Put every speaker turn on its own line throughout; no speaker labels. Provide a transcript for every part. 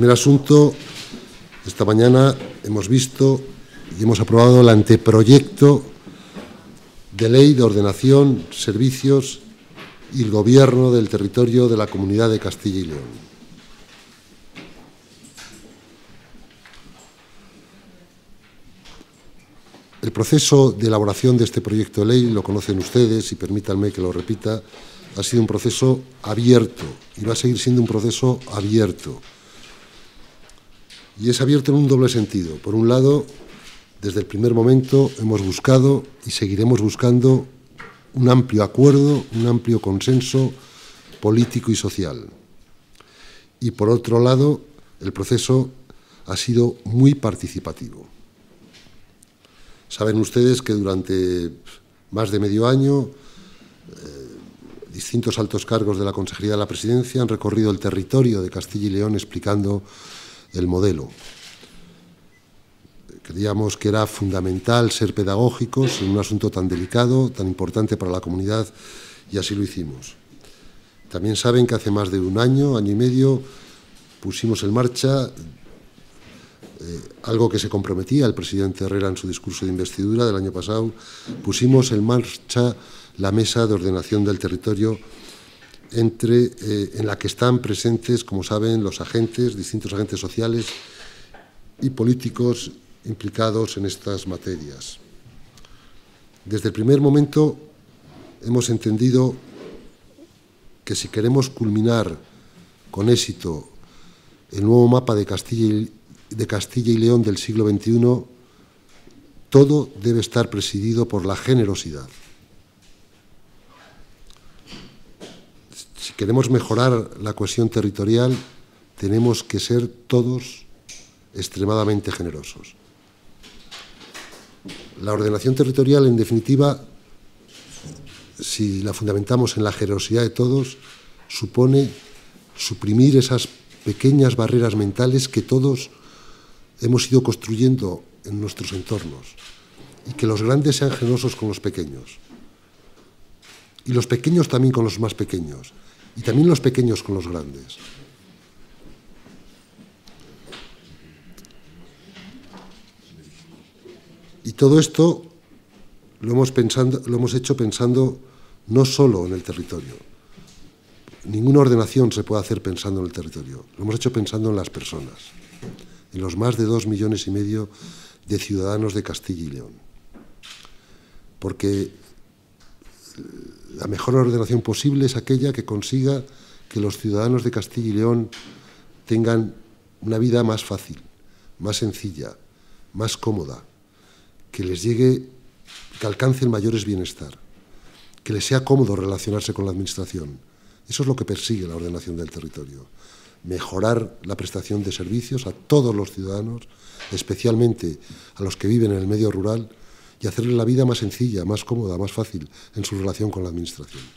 primer asunto, esta mañana hemos visto y hemos aprobado el anteproyecto de ley de ordenación, servicios y el gobierno del territorio de la Comunidad de Castilla y León. El proceso de elaboración de este proyecto de ley, lo conocen ustedes y permítanme que lo repita, ha sido un proceso abierto y va a seguir siendo un proceso abierto y es abierto en un doble sentido. Por un lado, desde el primer momento hemos buscado y seguiremos buscando un amplio acuerdo, un amplio consenso político y social. Y por otro lado, el proceso ha sido muy participativo. Saben ustedes que durante más de medio año eh, distintos altos cargos de la Consejería de la Presidencia han recorrido el territorio de Castilla y León explicando el modelo. Creíamos que era fundamental ser pedagógicos en un asunto tan delicado, tan importante para la comunidad, y así lo hicimos. También saben que hace más de un año, año y medio, pusimos en marcha eh, algo que se comprometía el presidente Herrera en su discurso de investidura del año pasado, pusimos en marcha la mesa de ordenación del territorio entre, eh, en la que están presentes, como saben, los agentes, distintos agentes sociales y políticos implicados en estas materias. Desde el primer momento hemos entendido que si queremos culminar con éxito el nuevo mapa de Castilla y León del siglo XXI, todo debe estar presidido por la generosidad. si queremos mejorar la cohesión territorial, tenemos que ser todos extremadamente generosos. La ordenación territorial, en definitiva, si la fundamentamos en la generosidad de todos, supone suprimir esas pequeñas barreras mentales que todos hemos ido construyendo en nuestros entornos y que los grandes sean generosos con los pequeños y los pequeños también con los más pequeños y también los pequeños con los grandes. Y todo esto lo hemos, lo hemos hecho pensando no solo en el territorio. Ninguna ordenación se puede hacer pensando en el territorio. Lo hemos hecho pensando en las personas, en los más de dos millones y medio de ciudadanos de Castilla y León. Porque la mejor ordenación posible es aquella que consiga que los ciudadanos de Castilla y León tengan una vida más fácil, más sencilla, más cómoda, que les llegue, que alcancen mayores bienestar, que les sea cómodo relacionarse con la Administración. Eso es lo que persigue la ordenación del territorio. Mejorar la prestación de servicios a todos los ciudadanos, especialmente a los que viven en el medio rural, y hacerle la vida más sencilla, más cómoda, más fácil en su relación con la Administración.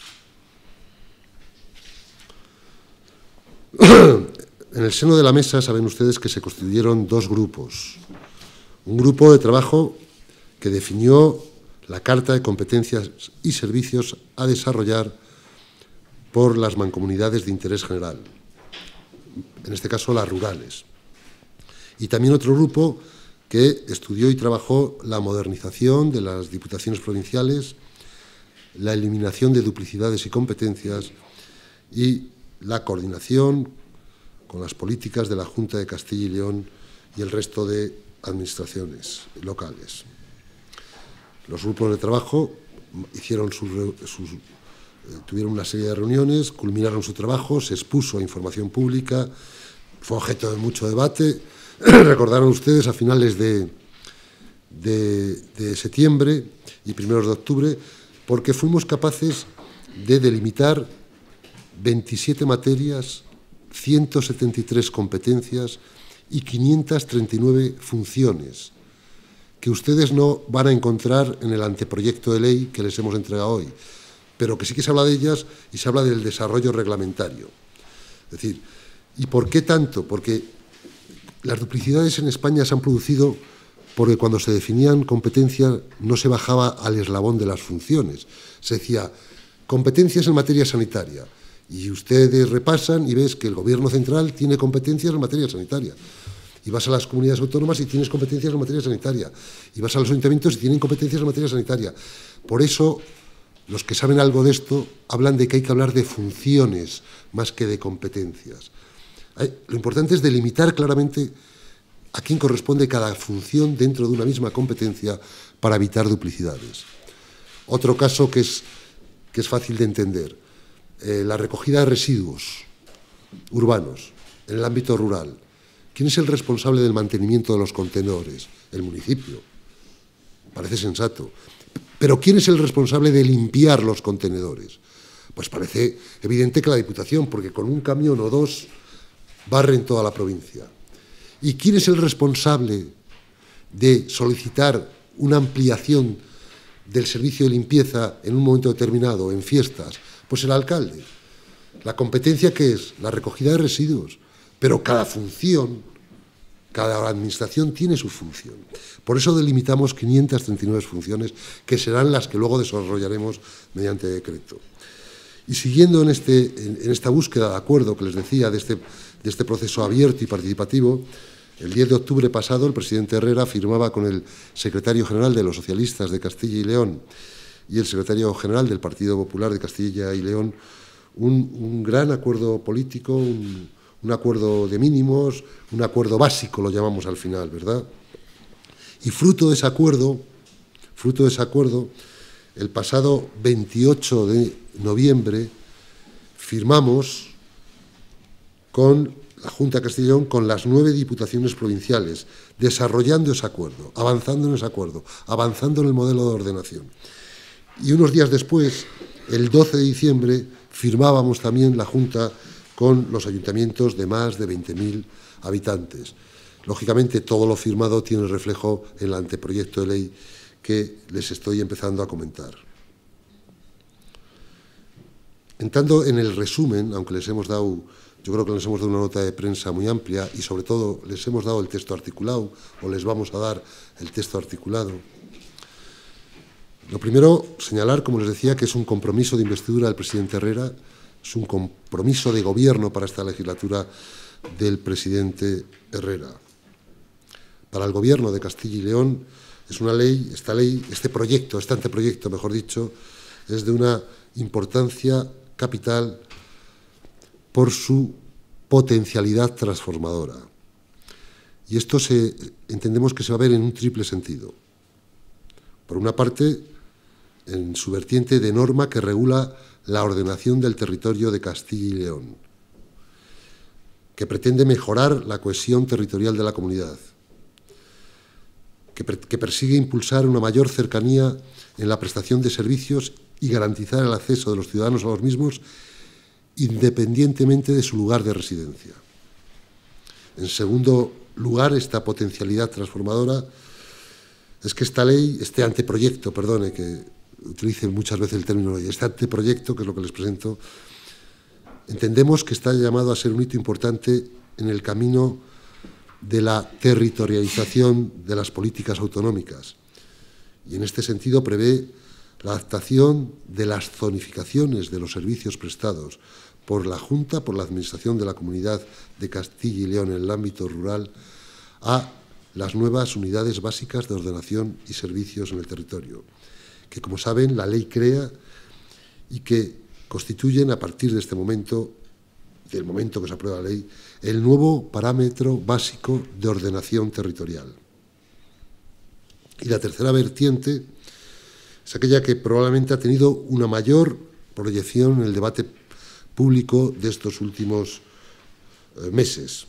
En el seno de la mesa saben ustedes que se constituyeron dos grupos. Un grupo de trabajo que definió la Carta de Competencias y Servicios a desarrollar por las mancomunidades de interés general, en este caso las rurales. Y también otro grupo que estudió y trabajó la modernización de las diputaciones provinciales, la eliminación de duplicidades y competencias y la coordinación con las políticas de la Junta de Castilla y León y el resto de administraciones locales. Los grupos de trabajo hicieron eh, tuvieron una serie de reuniones, culminaron su trabajo, se expuso a información pública, fue objeto de mucho debate recordaron ustedes, a finales de, de, de septiembre y primeros de octubre, porque fuimos capaces de delimitar 27 materias, 173 competencias y 539 funciones que ustedes no van a encontrar en el anteproyecto de ley que les hemos entregado hoy, pero que sí que se habla de ellas y se habla del desarrollo reglamentario. Es decir, ¿y por qué tanto? Porque las duplicidades en España se han producido porque cuando se definían competencias no se bajaba al eslabón de las funciones. Se decía, competencias en materia sanitaria. Y ustedes repasan y ves que el gobierno central tiene competencias en materia sanitaria. Y vas a las comunidades autónomas y tienes competencias en materia sanitaria. Y vas a los ayuntamientos y tienen competencias en materia sanitaria. Por eso, los que saben algo de esto hablan de que hay que hablar de funciones más que de competencias. Lo importante es delimitar claramente a quién corresponde cada función dentro de una misma competencia para evitar duplicidades. Otro caso que es, que es fácil de entender, eh, la recogida de residuos urbanos en el ámbito rural. ¿Quién es el responsable del mantenimiento de los contenedores? El municipio. Parece sensato. Pero ¿quién es el responsable de limpiar los contenedores? Pues parece evidente que la Diputación, porque con un camión o dos en toda la provincia. ¿Y quién es el responsable de solicitar una ampliación del servicio de limpieza en un momento determinado, en fiestas? Pues el alcalde. La competencia que es la recogida de residuos, pero cada función, cada administración tiene su función. Por eso delimitamos 539 funciones que serán las que luego desarrollaremos mediante decreto. Y siguiendo en, este, en esta búsqueda de acuerdo que les decía de este de este proceso abierto y participativo, el 10 de octubre pasado el presidente Herrera firmaba con el secretario general de los socialistas de Castilla y León y el secretario general del Partido Popular de Castilla y León un, gran acuerdo político, un, un acuerdo de mínimos, un acuerdo básico lo llamamos al final, ¿verdad? Y fruto de ese acuerdo, fruto de ese acuerdo, el pasado 28 de noviembre firmamos con la Junta de Castellón, con las nueve diputaciones provinciales, desarrollando ese acuerdo, avanzando en ese acuerdo, avanzando en el modelo de ordenación. Y unos días después, el 12 de diciembre, firmábamos también la Junta con los ayuntamientos de más de 20.000 habitantes. Lógicamente, todo lo firmado tiene reflejo en el anteproyecto de ley que les estoy empezando a comentar. Entrando en el resumen, aunque les hemos dado yo creo que les hemos dado una nota de prensa muy amplia y sobre todo les hemos dado el texto articulado o les vamos a dar el texto articulado. Lo primero, señalar, como les decía, que es un compromiso de investidura del presidente Herrera, es un compromiso de gobierno para esta legislatura del presidente Herrera. Para el gobierno de Castilla y León es una ley, esta ley, este proyecto, este anteproyecto, mejor dicho, es de una importancia capital por su potencialidad transformadora. Y esto entendemos que se va a ver en un triple sentido. Por una parte, en su vertiente de norma que regula la ordenación del territorio de Castilla y León, que pretende mejorar la cohesión territorial de la comunidad, que persigue impulsar una mayor cercanía en la prestación de servicios y garantizar el acceso de los ciudadanos a los mismos independientemente de su lugar de residencia. En segundo lugar, esta potencialidad transformadora es que esta ley, este anteproyecto, perdone que utilice muchas veces el término ley, este anteproyecto, que es lo que les presento, entendemos que está llamado a ser un hito importante en el camino de la territorialización de las políticas autonómicas. Y en este sentido prevé la adaptación de las zonificaciones de los servicios prestados por la Junta, por la Administración de la Comunidad de Castilla y León en el ámbito rural, a las nuevas unidades básicas de ordenación y servicios en el territorio, que como saben la ley crea y que constituyen a partir de este momento, del momento que se aprueba la ley, el nuevo parámetro básico de ordenación territorial. Y la tercera vertiente es aquella que probablemente ha tenido una mayor proyección en el debate público de estos últimos eh, meses,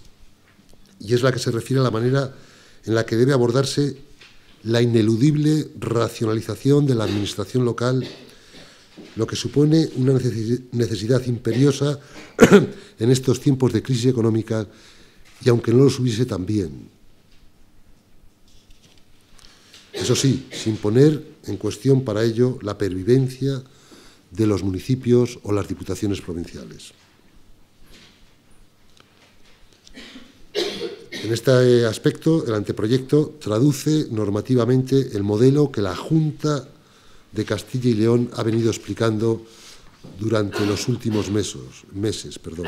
y es la que se refiere a la manera en la que debe abordarse la ineludible racionalización de la administración local, lo que supone una necesidad imperiosa en estos tiempos de crisis económica y aunque no lo hubiese también. Eso sí, sin poner en cuestión para ello la pervivencia de los municipios o las diputaciones provinciales. En este eh, aspecto, el anteproyecto traduce normativamente el modelo que la Junta de Castilla y León ha venido explicando durante los últimos meses, meses. Perdón.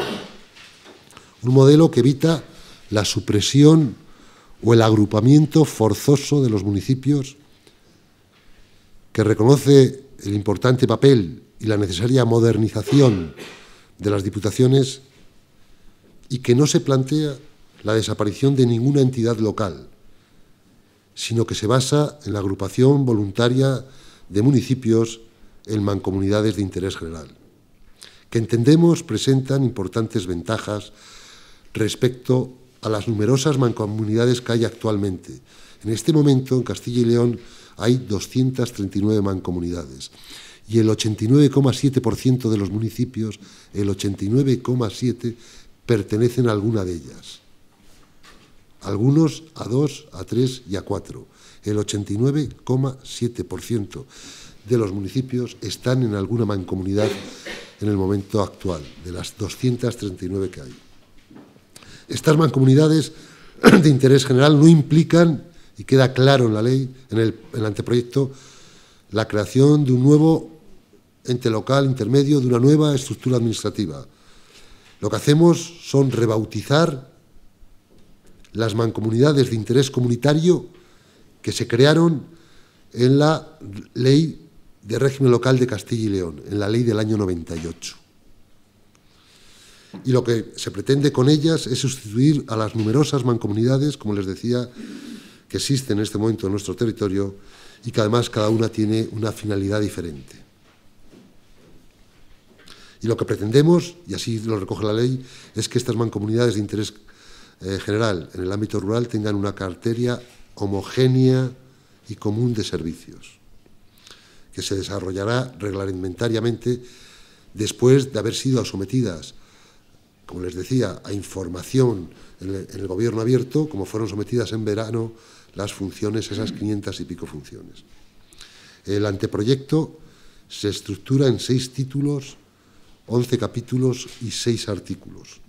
Un modelo que evita la supresión o el agrupamiento forzoso de los municipios, que reconoce el importante papel y la necesaria modernización de las diputaciones y que no se plantea la desaparición de ninguna entidad local, sino que se basa en la agrupación voluntaria de municipios en mancomunidades de interés general, que entendemos presentan importantes ventajas respecto a las numerosas mancomunidades que hay actualmente. En este momento en Castilla y León hay 239 mancomunidades y el 89,7% de los municipios, el 89,7% pertenecen a alguna de ellas. Algunos a dos, a tres y a cuatro. El 89,7% de los municipios están en alguna mancomunidad en el momento actual, de las 239 que hay. Estas mancomunidades de interés general no implican, y queda claro en la ley, en el, en el anteproyecto, la creación de un nuevo ente local intermedio de una nueva estructura administrativa. Lo que hacemos son rebautizar las mancomunidades de interés comunitario que se crearon en la ley de régimen local de Castilla y León, en la ley del año 98. Y lo que se pretende con ellas es sustituir a las numerosas mancomunidades, como les decía, que existen en este momento en nuestro territorio y que además cada una tiene una finalidad diferente. Y lo que pretendemos, y así lo recoge la ley, es que estas mancomunidades de interés eh, general en el ámbito rural tengan una cartera homogénea y común de servicios, que se desarrollará reglamentariamente después de haber sido sometidas, como les decía, a información en el, en el gobierno abierto, como fueron sometidas en verano las funciones, esas 500 y pico funciones. El anteproyecto se estructura en seis títulos 11 capítulos y 6 artículos.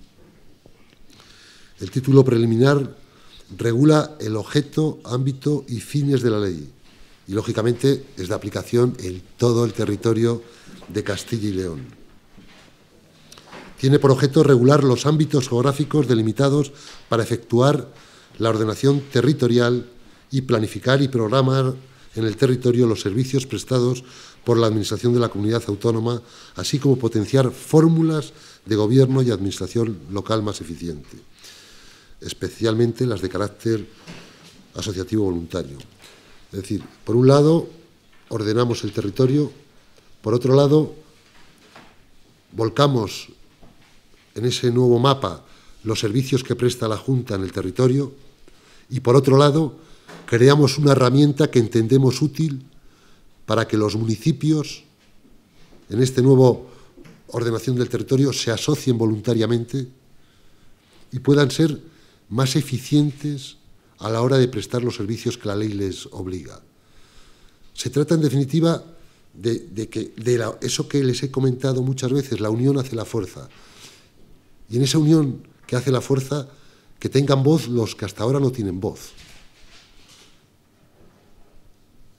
El título preliminar regula el objeto, ámbito y fines de la ley y, lógicamente, es de aplicación en todo el territorio de Castilla y León. Tiene por objeto regular los ámbitos geográficos delimitados para efectuar la ordenación territorial y planificar y programar en el territorio los servicios prestados por la Administración de la comunidad autónoma, así como potenciar fórmulas de gobierno y administración local más eficiente, especialmente las de carácter asociativo voluntario. Es decir, por un lado, ordenamos el territorio, por otro lado, volcamos en ese nuevo mapa los servicios que presta la Junta en el territorio y, por otro lado, creamos una herramienta que entendemos útil para que los municipios, en este nuevo ordenación del territorio, se asocien voluntariamente y puedan ser más eficientes a la hora de prestar los servicios que la ley les obliga. Se trata, en definitiva, de, que, eso que les he comentado muchas veces, la unión hace la fuerza. Y en esa unión que hace la fuerza, que tengan voz los que hasta ahora no tienen voz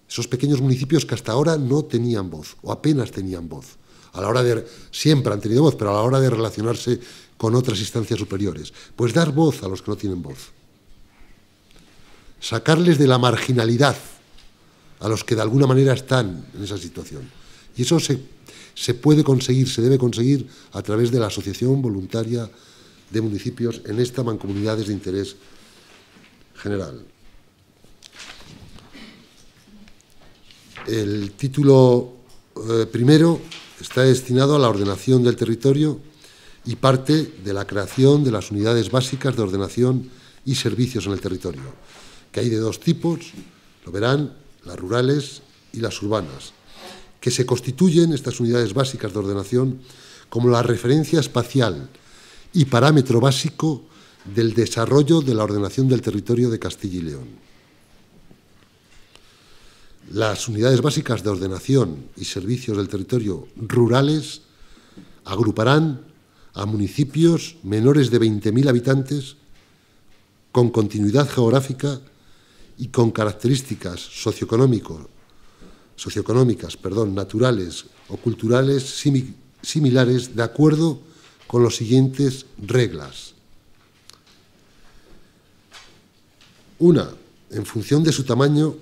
esos pequeños municipios que hasta ahora no tenían voz o apenas tenían voz. A la hora de siempre han tenido voz, pero a la hora de relacionarse con otras instancias superiores, pues dar voz a los que no tienen voz. Sacarles de la marginalidad a los que de alguna manera están en esa situación. Y eso se, puede conseguir, se debe conseguir a través de la Asociación Voluntaria de Municipios en esta mancomunidades de interés general. El título eh, primero está destinado a la ordenación del territorio y parte de la creación de las unidades básicas de ordenación y servicios en el territorio, que hay de dos tipos, lo verán, las rurales y las urbanas, que se constituyen estas unidades básicas de ordenación como la referencia espacial y parámetro básico del desarrollo de la ordenación del territorio de Castilla y León. Las unidades básicas de ordenación y servicios del territorio rurales agruparán a municipios menores de 20.000 habitantes con continuidad geográfica y con características socioeconómicas perdón, naturales o culturales similares de acuerdo con las siguientes reglas. Una, en función de su tamaño,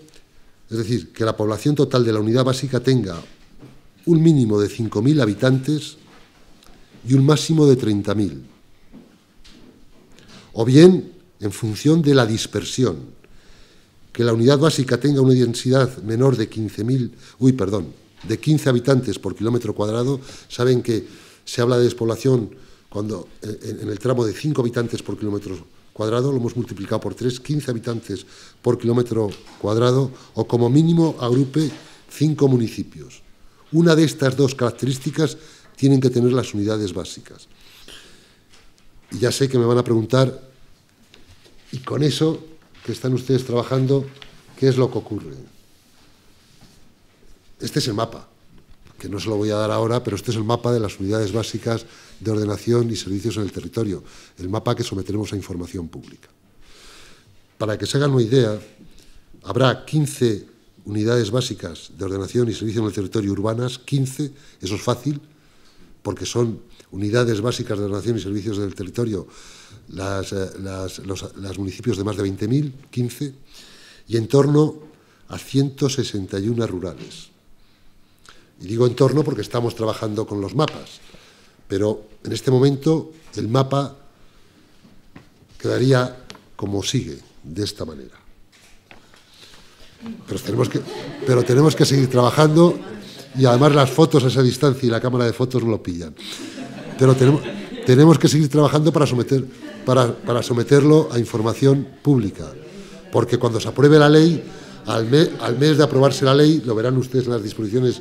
es decir, que la población total de la unidad básica tenga un mínimo de 5.000 habitantes y un máximo de 30.000. O bien, en función de la dispersión, que la unidad básica tenga una densidad menor de 15.000, uy, perdón, de 15 habitantes por kilómetro cuadrado, saben que se habla de despoblación cuando eh, en el tramo de 5 habitantes por kilómetro cuadrado, lo hemos multiplicado por 3, 15 habitantes por kilómetro cuadrado, o como mínimo agrupe 5 municipios. Una de estas dos características tienen que tener las unidades básicas. Y ya sé que me van a preguntar, y con eso que están ustedes trabajando, ¿qué es lo que ocurre? Este es el mapa que no se lo voy a dar ahora, pero este es el mapa de las unidades básicas de ordenación y servicios en el territorio, el mapa que someteremos a información pública. Para que se hagan una idea, habrá 15 unidades básicas de ordenación y servicios en el territorio urbanas, 15, eso es fácil, porque son unidades básicas de ordenación y servicios del territorio eh, los municipios de más de 20.000, 15, y en torno a 161 rurales. Y digo entorno porque estamos trabajando con los mapas, pero en este momento el mapa quedaría como sigue, de esta manera. Pero tenemos que, pero tenemos que seguir trabajando y además las fotos a esa distancia y la cámara de fotos no lo pillan. Pero tenemos, que seguir trabajando para, someter, para, someterlo a información pública, porque cuando se apruebe la ley, al, al mes de aprobarse la ley, lo verán ustedes en las disposiciones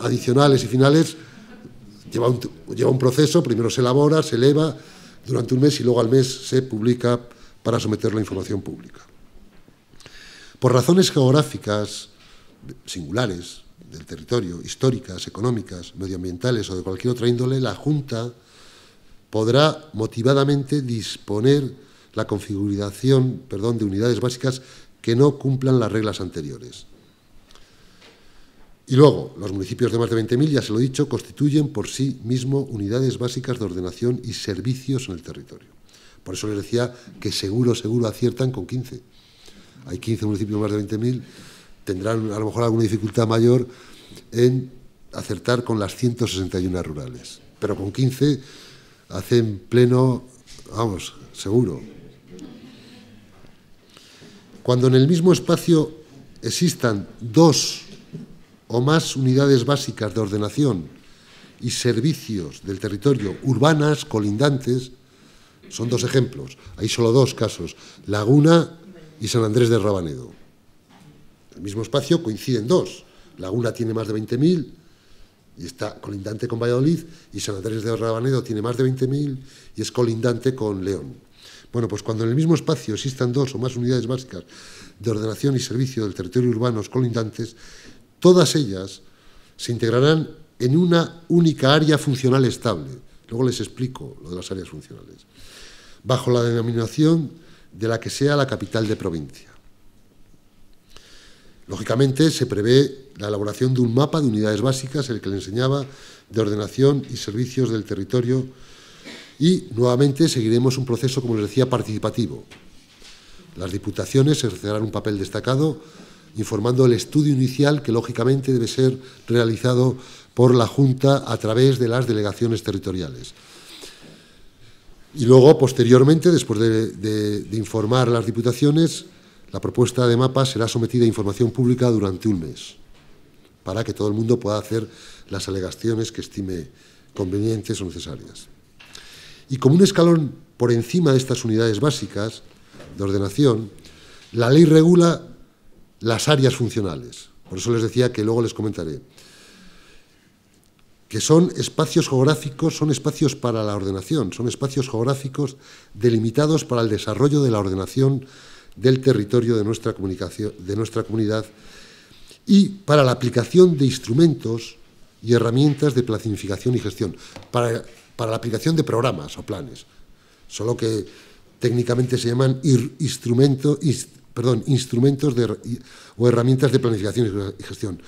adicionales y finales lleva un, proceso, primero se elabora, se eleva durante un mes y luego al mes se publica para someter la información pública. Por razones geográficas singulares del territorio, históricas, económicas, medioambientales o de cualquier otra índole, la Junta podrá motivadamente disponer la configuración perdón, de unidades básicas que no cumplan las reglas anteriores. Y luego, los municipios de más de 20.000, ya se lo he dicho, constituyen por sí mismo unidades básicas de ordenación y servicios en el territorio. Por eso les decía que seguro, seguro aciertan con 15. Hay 15 municipios de más de 20.000, tendrán a lo mejor alguna dificultad mayor en acertar con las 161 rurales. Pero con 15 hacen pleno, vamos, seguro. Cuando en el mismo espacio existan dos o más unidades básicas de ordenación y servicios del territorio urbanas colindantes son dos ejemplos. Hay solo dos casos, Laguna y San Andrés de Rabanedo. En el mismo espacio coinciden dos. Laguna tiene más de 20.000 y está colindante con Valladolid y San Andrés de Rabanedo tiene más de 20.000 y es colindante con León. Bueno, pues cuando en el mismo espacio existan dos o más unidades básicas de ordenación y servicio del territorio urbanos colindantes, Todas ellas se integrarán en una única área funcional estable. Luego les explico lo de las áreas funcionales. Bajo la denominación de la que sea la capital de provincia. Lógicamente se prevé la elaboración de un mapa de unidades básicas, el que le enseñaba, de ordenación y servicios del territorio y nuevamente seguiremos un proceso, como les decía, participativo. Las diputaciones ejercerán un papel destacado informando el estudio inicial que lógicamente debe ser realizado por la Junta a través de las delegaciones territoriales. Y luego, posteriormente, después de, informar a las diputaciones, la propuesta de mapa será sometida a información pública durante un mes, para que todo el mundo pueda hacer las alegaciones que estime convenientes o necesarias. Y como un escalón por encima de estas unidades básicas de ordenación, la ley regula las áreas funcionales. Por eso les decía que luego les comentaré. Que son espacios geográficos, son espacios para la ordenación, son espacios geográficos delimitados para el desarrollo de la ordenación del territorio de nuestra, comunicación, de nuestra comunidad y para la aplicación de instrumentos y herramientas de planificación y gestión, para, para la aplicación de programas o planes, solo que técnicamente se llaman instrumentos perdón, instrumentos o herramientas de planificación y gestión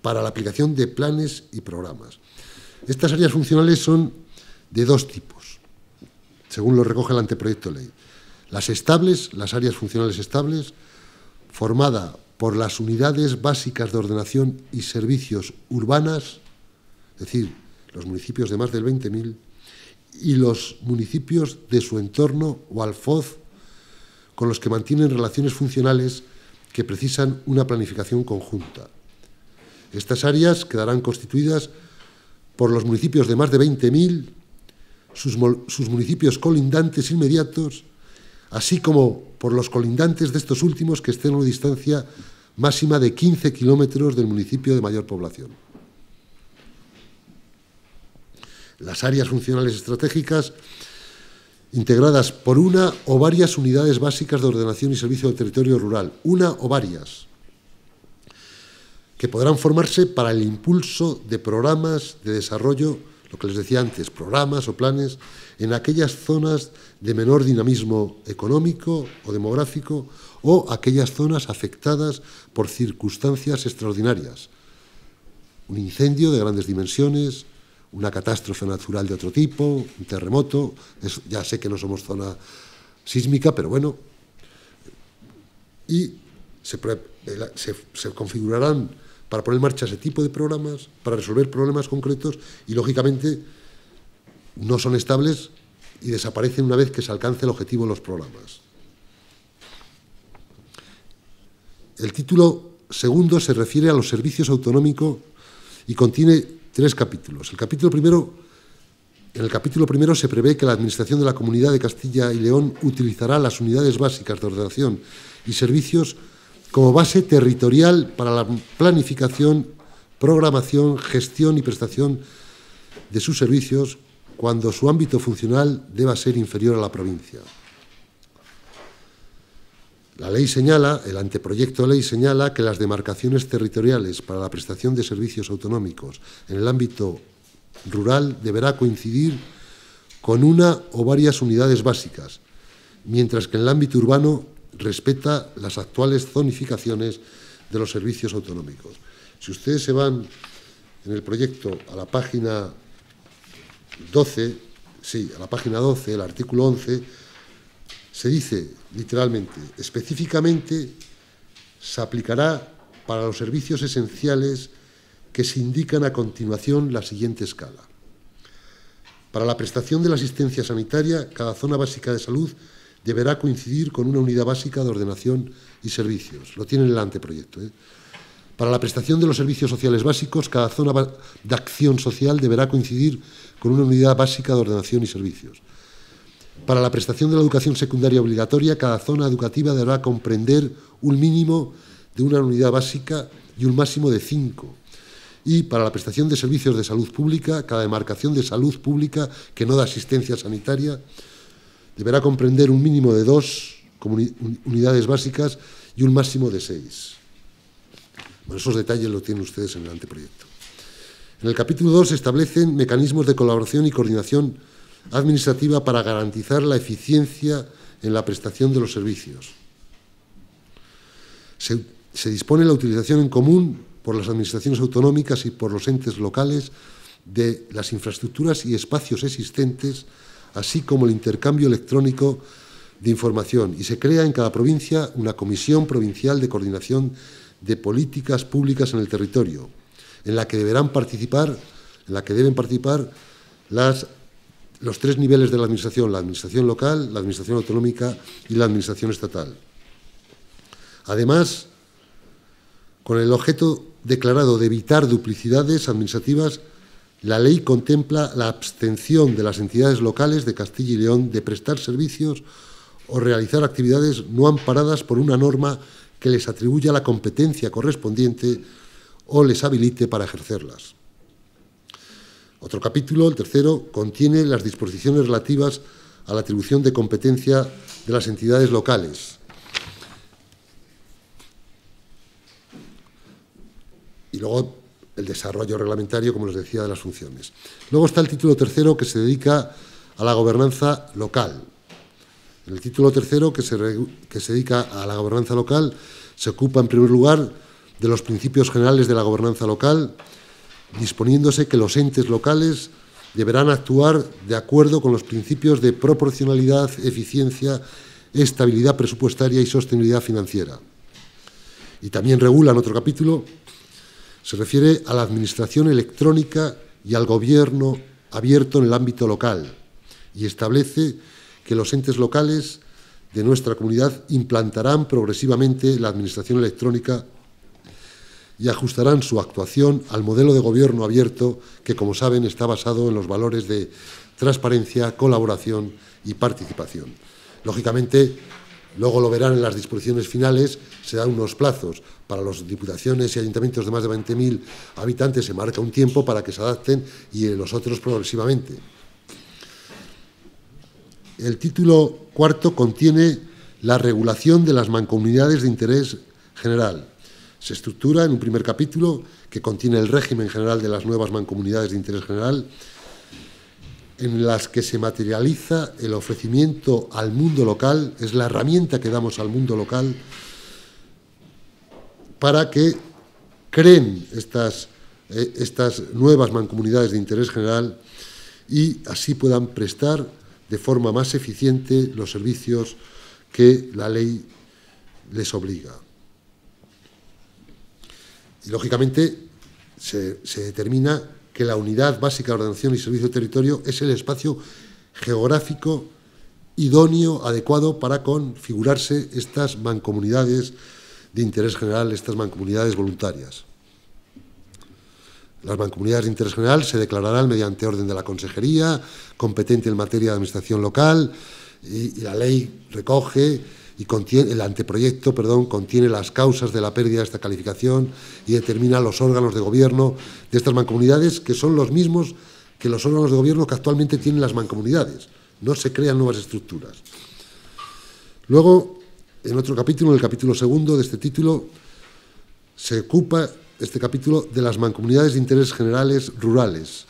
para la aplicación de planes y programas. Estas áreas funcionales son de dos tipos, según lo recoge el anteproyecto de ley. Las estables, las áreas funcionales estables, formada por las unidades básicas de ordenación y servicios urbanas, es decir, los municipios de más del 20.000, y los municipios de su entorno o alfoz con los que mantienen relaciones funcionales que precisan una planificación conjunta. Estas áreas quedarán constituidas por los municipios de más de 20.000, sus, sus municipios colindantes inmediatos, así como por los colindantes de estos últimos que estén a una distancia máxima de 15 kilómetros del municipio de mayor población. Las áreas funcionales estratégicas integradas por una o varias unidades básicas de ordenación y servicio del territorio rural, una o varias, que podrán formarse para el impulso de programas de desarrollo, lo que les decía antes, programas o planes en aquellas zonas de menor dinamismo económico o demográfico o aquellas zonas afectadas por circunstancias extraordinarias. Un incendio de grandes dimensiones, una catástrofe natural de otro tipo, un terremoto, ya sé que no somos zona sísmica, pero bueno, y se, se configurarán para poner en marcha ese tipo de programas, para resolver problemas concretos y, lógicamente, no son estables y desaparecen una vez que se alcance el objetivo de los programas. El título segundo se refiere a los servicios autonómicos y contiene tres capítulos. El capítulo primero, en el capítulo primero se prevé que la Administración de la Comunidad de Castilla y León utilizará las unidades básicas de ordenación y servicios como base territorial para la planificación, programación, gestión y prestación de sus servicios cuando su ámbito funcional deba ser inferior a la provincia. La ley señala, el anteproyecto de ley señala que las demarcaciones territoriales para la prestación de servicios autonómicos en el ámbito rural deberá coincidir con una o varias unidades básicas, mientras que en el ámbito urbano respeta las actuales zonificaciones de los servicios autonómicos. Si ustedes se van en el proyecto a la página 12, sí, a la página 12, el artículo 11, se dice literalmente, específicamente se aplicará para los servicios esenciales que se indican a continuación la siguiente escala. Para la prestación de la asistencia sanitaria, cada zona básica de salud deberá coincidir con una unidad básica de ordenación y servicios. Lo tienen en el anteproyecto. ¿eh? Para la prestación de los servicios sociales básicos, cada zona de acción social deberá coincidir con una unidad básica de ordenación y servicios. Para la prestación de la educación secundaria obligatoria, cada zona educativa deberá comprender un mínimo de una unidad básica y un máximo de cinco. Y para la prestación de servicios de salud pública, cada demarcación de salud pública que no da asistencia sanitaria deberá comprender un mínimo de dos unidades básicas y un máximo de seis. Bueno, esos detalles los tienen ustedes en el anteproyecto. En el capítulo 2 se establecen mecanismos de colaboración y coordinación administrativa para garantizar la eficiencia en la prestación de los servicios. Se, dispone la utilización en común por las administraciones autonómicas y por los entes locales de las infraestructuras y espacios existentes, así como el intercambio electrónico de información. Y se crea en cada provincia una comisión provincial de coordinación de políticas públicas en el territorio, en la que deberán participar, en la que deben participar las los tres niveles de la administración, la administración local, la administración autonómica y la administración estatal. Además, con el objeto declarado de evitar duplicidades administrativas, la ley contempla la abstención de las entidades locales de Castilla y León de prestar servicios o realizar actividades no amparadas por una norma que les atribuya la competencia correspondiente o les habilite para ejercerlas. Otro capítulo, el tercero, contiene las disposiciones relativas a la atribución de competencia de las entidades locales. Y luego el desarrollo reglamentario, como les decía, de las funciones. Luego está el título tercero que se dedica a la gobernanza local. En el título tercero que se, que se dedica a la gobernanza local se ocupa en primer lugar de los principios generales de la gobernanza local, disponiéndose que los entes locales deberán actuar de acuerdo con los principios de proporcionalidad, eficiencia, estabilidad presupuestaria y sostenibilidad financiera. Y también regula en otro capítulo, se refiere a la administración electrónica y al gobierno abierto en el ámbito local y establece que los entes locales de nuestra comunidad implantarán progresivamente la administración electrónica y ajustarán su actuación al modelo de gobierno abierto que, como saben, está basado en los valores de transparencia, colaboración y participación. Lógicamente, luego lo verán en las disposiciones finales, se dan unos plazos. Para las diputaciones y ayuntamientos de más de 20.000 habitantes se marca un tiempo para que se adapten y los otros progresivamente. El título cuarto contiene la regulación de las mancomunidades de interés general se estructura en un primer capítulo que contiene el régimen general de las nuevas mancomunidades de interés general, en las que se materializa el ofrecimiento al mundo local, es la herramienta que damos al mundo local para que creen estas, eh, estas nuevas mancomunidades de interés general y así puedan prestar de forma más eficiente los servicios que la ley les obliga. Lógicamente, se, determina que la unidad básica de ordenación y servicio de territorio es el espacio geográfico idóneo, adecuado para configurarse estas mancomunidades de interés general, estas mancomunidades voluntarias. Las mancomunidades de interés general se declararán mediante orden de la Consejería, competente en materia de administración local, y la ley recoge el anteproyecto perdón, contiene las causas de la pérdida de esta calificación y determina los órganos de gobierno de estas mancomunidades, que son los mismos que los órganos de gobierno que actualmente tienen las mancomunidades. No se crean nuevas estructuras. Luego, en otro capítulo, en el capítulo segundo de este título, se ocupa este capítulo de las mancomunidades de interés generales rurales,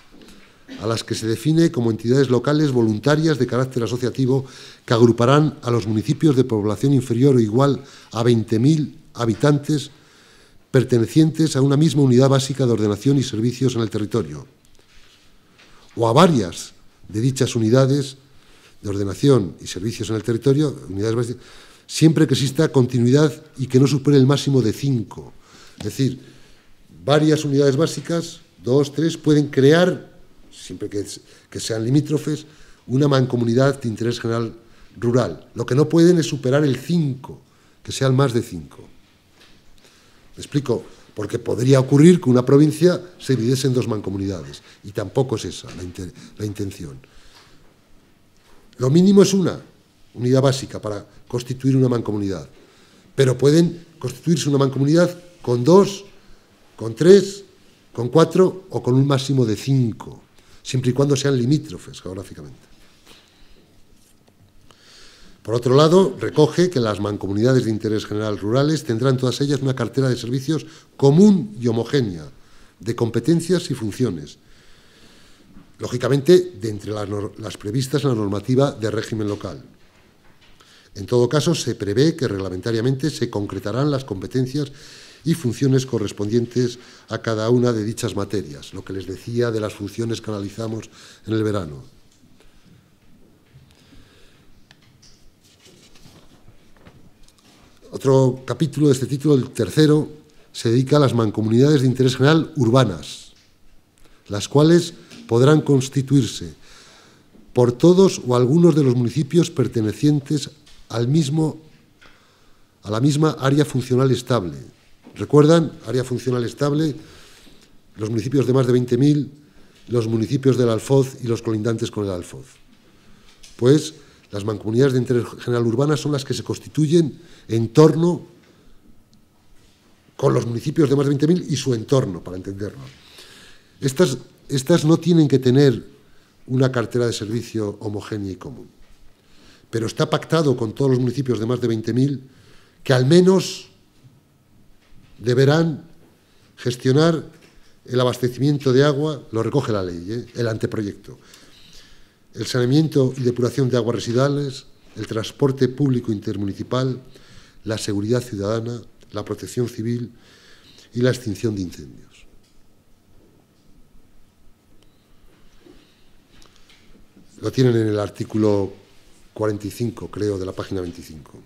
a las que se define como entidades locales voluntarias de carácter asociativo que agruparán a los municipios de población inferior o igual a 20.000 habitantes pertenecientes a una misma unidad básica de ordenación y servicios en el territorio, o a varias de dichas unidades de ordenación y servicios en el territorio, siempre que exista continuidad y que no supere el máximo de cinco. Es decir, varias unidades básicas, dos, tres, pueden crear siempre que, sean limítrofes, una mancomunidad de interés general rural. Lo que no pueden es superar el 5, que sean más de 5. ¿Me explico? Porque podría ocurrir que una provincia se dividiese en dos mancomunidades, y tampoco es esa la, la intención. Lo mínimo es una unidad básica para constituir una mancomunidad, pero pueden constituirse una mancomunidad con dos, con tres, con cuatro o con un máximo de cinco siempre y cuando sean limítrofes geográficamente. Por otro lado, recoge que las mancomunidades de interés general rurales tendrán todas ellas una cartera de servicios común y homogénea, de competencias y funciones, lógicamente de entre las, las previstas en la normativa de régimen local. En todo caso, se prevé que reglamentariamente se concretarán las competencias y funciones correspondientes a cada una de dichas materias, lo que les decía de las funciones que analizamos en el verano. Otro capítulo de este título, el tercero, se dedica a las mancomunidades de interés general urbanas, las cuales podrán constituirse por todos o algunos de los municipios pertenecientes al mismo, a la misma área funcional estable, Recuerdan, área funcional estable, los municipios de más de 20.000, los municipios del Alfoz y los colindantes con el Alfoz. Pues las mancomunidades de interés general urbana son las que se constituyen en torno con los municipios de más de 20.000 y su entorno, para entenderlo. Estas, estas no tienen que tener una cartera de servicio homogénea y común, pero está pactado con todos los municipios de más de 20.000 que al menos deberán gestionar el abastecimiento de agua, lo recoge la ley, ¿eh? el anteproyecto, el saneamiento y depuración de aguas residuales, el transporte público intermunicipal, la seguridad ciudadana, la protección civil y la extinción de incendios. Lo tienen en el artículo 45, creo, de la página 25.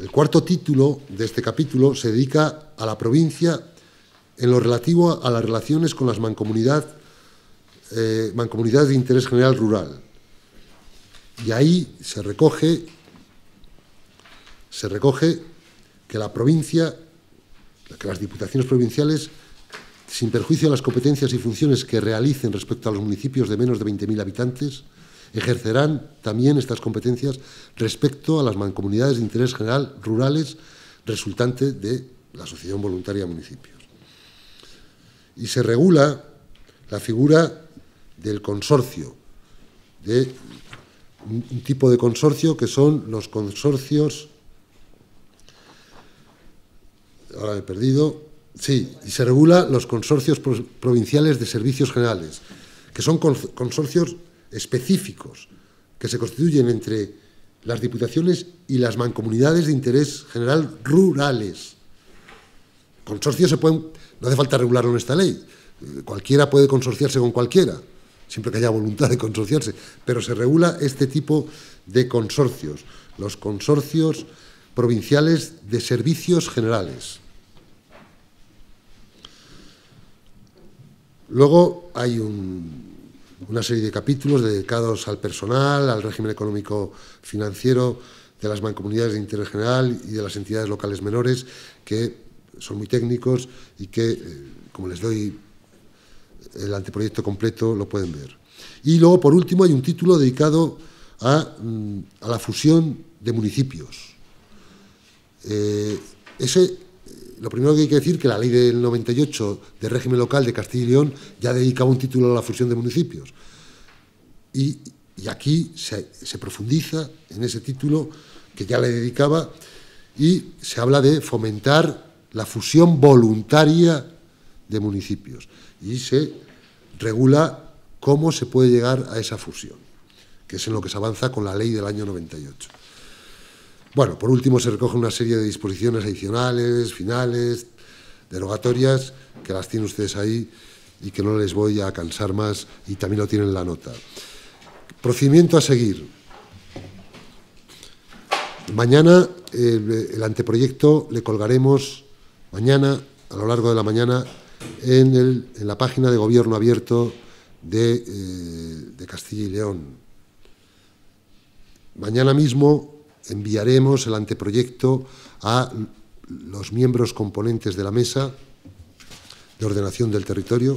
El cuarto título de este capítulo se dedica a la provincia en lo relativo a las relaciones con las eh, mancomunidades de interés general rural. Y ahí se recoge, se recoge que la provincia, que las diputaciones provinciales, sin perjuicio de las competencias y funciones que realicen respecto a los municipios de menos de 20.000 habitantes, Ejercerán también estas competencias respecto a las mancomunidades de interés general rurales resultante de la Asociación Voluntaria de Municipios. Y se regula la figura del consorcio, de un tipo de consorcio que son los consorcios, ahora he perdido, sí, y se regula los consorcios provinciales de servicios generales, que son consorcios específicos que se constituyen entre las diputaciones y las mancomunidades de interés general rurales. Consorcios se pueden, no hace falta regularlo en esta ley, cualquiera puede consorciarse con cualquiera, siempre que haya voluntad de consorciarse, pero se regula este tipo de consorcios, los consorcios provinciales de servicios generales. Luego hay un una serie de capítulos dedicados al personal, al régimen económico financiero de las mancomunidades de interés general y de las entidades locales menores, que son muy técnicos y que, eh, como les doy el anteproyecto completo, lo pueden ver. Y luego, por último, hay un título dedicado a, mm, la fusión de municipios. Eh, ese lo primero que hay que decir es que la ley del 98 de régimen local de Castilla y León ya dedicaba un título a la fusión de municipios. Y, aquí se, se, profundiza en ese título que ya le dedicaba y se habla de fomentar la fusión voluntaria de municipios y se regula cómo se puede llegar a esa fusión, que es en lo que se avanza con la ley del año 98. Bueno, por último se recoge una serie de disposiciones adicionales, finales, derogatorias, que las tienen ustedes ahí y que no les voy a cansar más y también lo tienen en la nota. Procedimiento a seguir. Mañana el anteproyecto le colgaremos, mañana, a lo largo de la mañana, en, la página de Gobierno Abierto de eh, Castilla y León. Mañana mismo enviaremos el anteproyecto a los miembros componentes de la mesa de ordenación del territorio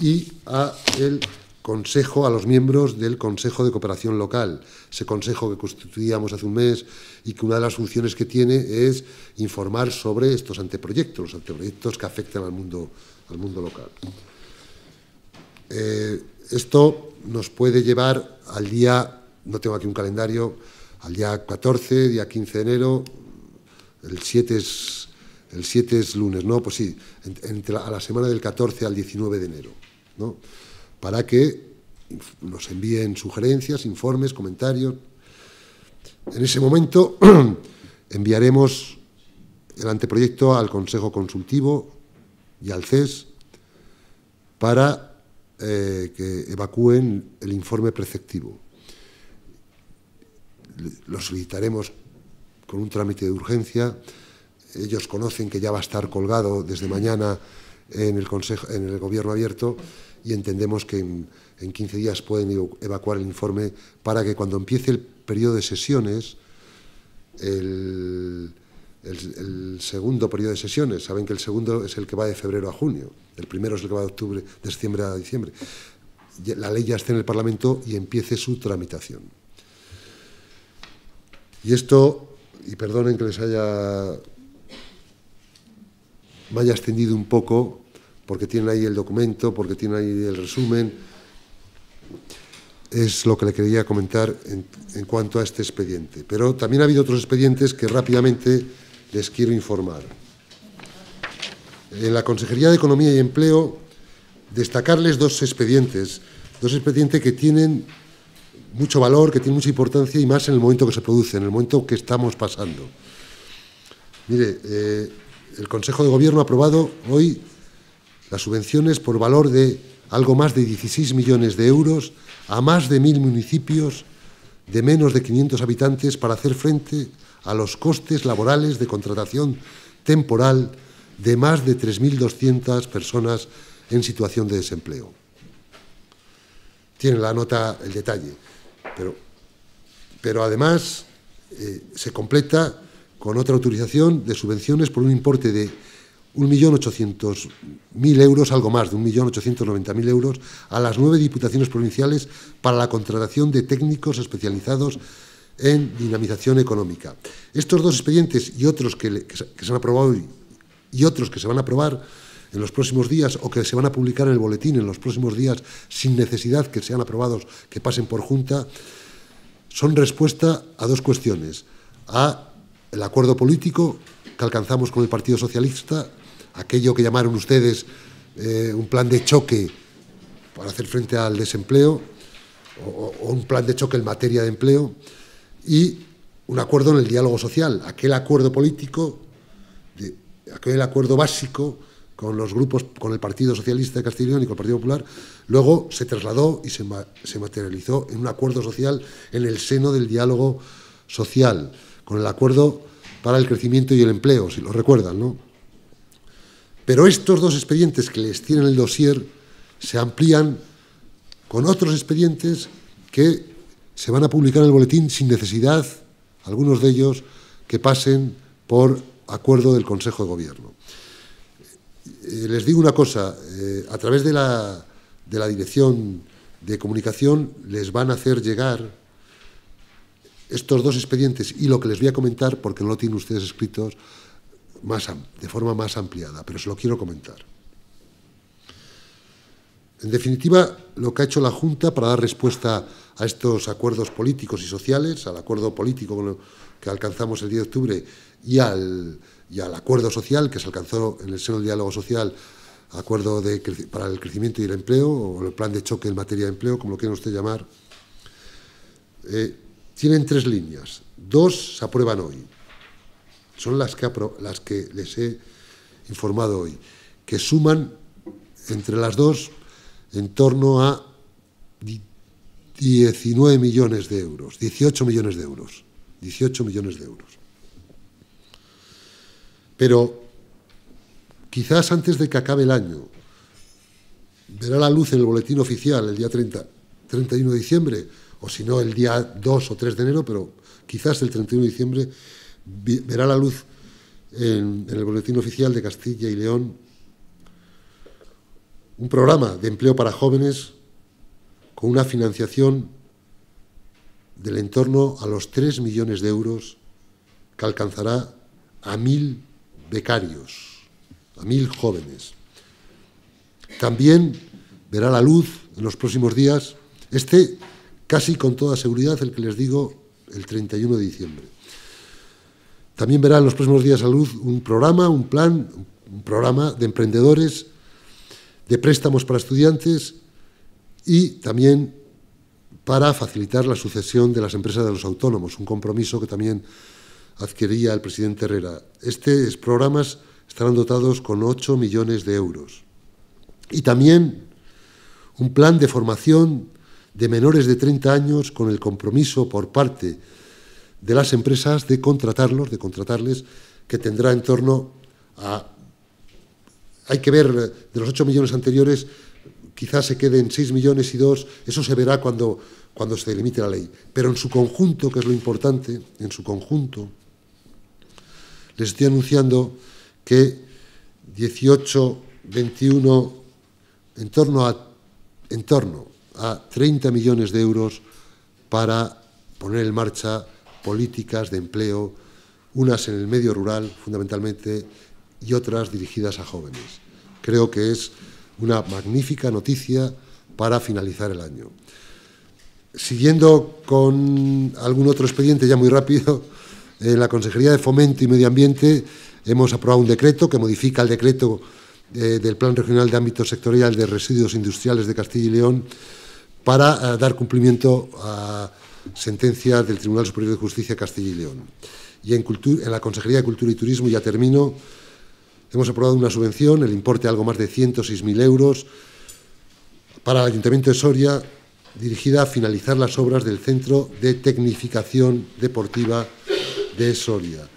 y a el consejo, a los miembros del Consejo de Cooperación Local, ese consejo que constituíamos hace un mes y que una de las funciones que tiene es informar sobre estos anteproyectos, los anteproyectos que afectan al mundo, al mundo local. Eh, esto nos puede llevar al día, no tengo aquí un calendario, al día 14, día 15 de enero, el 7 es, el es lunes, ¿no? Pues sí, entre a la semana del 14 al 19 de enero, ¿no? Para que nos envíen sugerencias, informes, comentarios. En ese momento enviaremos el anteproyecto al Consejo Consultivo y al CES para eh, que evacúen el informe preceptivo lo solicitaremos con un trámite de urgencia. Ellos conocen que ya va a estar colgado desde mañana en el, consejo, en el Gobierno abierto y entendemos que en, 15 días pueden evacuar el informe para que cuando empiece el periodo de sesiones, el, segundo periodo de sesiones. Saben que el segundo es el que va de febrero a junio, el primero es el que va de octubre, de septiembre a diciembre. La ley ya está en el Parlamento y empiece su tramitación. Y esto, y perdonen que les haya, me extendido un poco, porque tienen ahí el documento, porque tienen ahí el resumen, es lo que le quería comentar en cuanto a este expediente. Pero también ha habido otros expedientes que rápidamente les quiero informar. En la Consejería de Economía y Empleo, destacarles dos expedientes, dos expedientes que tienen mucho valor, que tiene mucha importancia y más en el momento que se produce, en el momento que estamos pasando. Mire, eh, el Consejo de Gobierno ha aprobado hoy las subvenciones por valor de algo más de 16 millones de euros a más de mil municipios de menos de 500 habitantes para hacer frente a los costes laborales de contratación temporal de más de 3.200 personas en situación de desempleo. Tiene la nota el detalle. Pero, además eh, se completa con otra autorización de subvenciones por un importe de 1.800.000 euros, algo más de 1.890.000 euros, a las nueve diputaciones provinciales para la contratación de técnicos especializados en dinamización económica. Estos dos expedientes y otros que, que se han aprobado y otros que se van a aprobar en los próximos días o que se van a publicar en el boletín en los próximos días sin necesidad que sean aprobados, que pasen por junta, son respuesta a dos cuestiones. A el acuerdo político que alcanzamos con el Partido Socialista, aquello que llamaron ustedes eh, un plan de choque para hacer frente al desempleo o, un plan de choque en materia de empleo y un acuerdo en el diálogo social, aquel acuerdo político, aquel acuerdo básico con los grupos, con el Partido Socialista de Castellón y con el Partido Popular, luego se trasladó y se, materializó en un acuerdo social en el seno del diálogo social, con el acuerdo para el crecimiento y el empleo, si lo recuerdan, ¿no? Pero estos dos expedientes que les tienen el dossier se amplían con otros expedientes que se van a publicar en el boletín sin necesidad, algunos de ellos, que pasen por acuerdo del Consejo de Gobierno. Eh, les digo una cosa, eh, a través de la, dirección de comunicación les van a hacer llegar estos dos expedientes y lo que les voy a comentar, porque no lo tienen ustedes escritos más, de forma más ampliada, pero se lo quiero comentar. En definitiva, lo que ha hecho la Junta para dar respuesta a estos acuerdos políticos y sociales, al acuerdo político que alcanzamos el 10 de octubre y al y al acuerdo social que se alcanzó en el seno del diálogo social, acuerdo para el crecimiento y el empleo, o el plan de choque en materia de empleo, como lo quiera usted llamar, eh, tienen tres líneas. Dos se aprueban hoy. Son las que, las que les he informado hoy, que suman entre las dos en torno a 19 millones de euros, 18 millones de euros, 18 millones de euros. Pero quizás antes de que acabe el año, verá la luz en el boletín oficial el día 30, 31 de diciembre, o si no, el día 2 o 3 de enero, pero quizás el 31 de diciembre verá la luz en, el boletín oficial de Castilla y León un programa de empleo para jóvenes con una financiación del entorno a los 3 millones de euros que alcanzará a mil becarios, a mil jóvenes. También verá la luz en los próximos días este, casi con toda seguridad, el que les digo el 31 de diciembre. También verá en los próximos días a luz un programa, un plan, un programa de emprendedores, de préstamos para estudiantes y también para facilitar la sucesión de las empresas de los autónomos, un compromiso que también adquiría el presidente Herrera. Estos programas estarán dotados con 8 millones de euros. Y también un plan de formación de menores de 30 años con el compromiso por parte de las empresas de contratarlos, de contratarles, que tendrá en torno a... Hay que ver, de los 8 millones anteriores, quizás se queden 6 millones y 2, eso se verá cuando, cuando se delimite la ley. Pero en su conjunto, que es lo importante, en su conjunto, les estoy anunciando que 18, 21, en torno a, en torno a 30 millones de euros para poner en marcha políticas de empleo, unas en el medio rural fundamentalmente y otras dirigidas a jóvenes. Creo que es una magnífica noticia para finalizar el año. Siguiendo con algún otro expediente ya muy rápido, en eh, la Consejería de Fomento y Medio Ambiente hemos aprobado un decreto que modifica el decreto eh, del Plan Regional de Ámbito Sectorial de Residuos Industriales de Castilla y León para eh, dar cumplimiento a sentencia del Tribunal Superior de Justicia de Castilla y León. Y en, la Consejería de Cultura y Turismo, ya termino, hemos aprobado una subvención, el importe algo más de 106.000 euros, para el Ayuntamiento de Soria, dirigida a finalizar las obras del Centro de Tecnificación Deportiva de solidaridad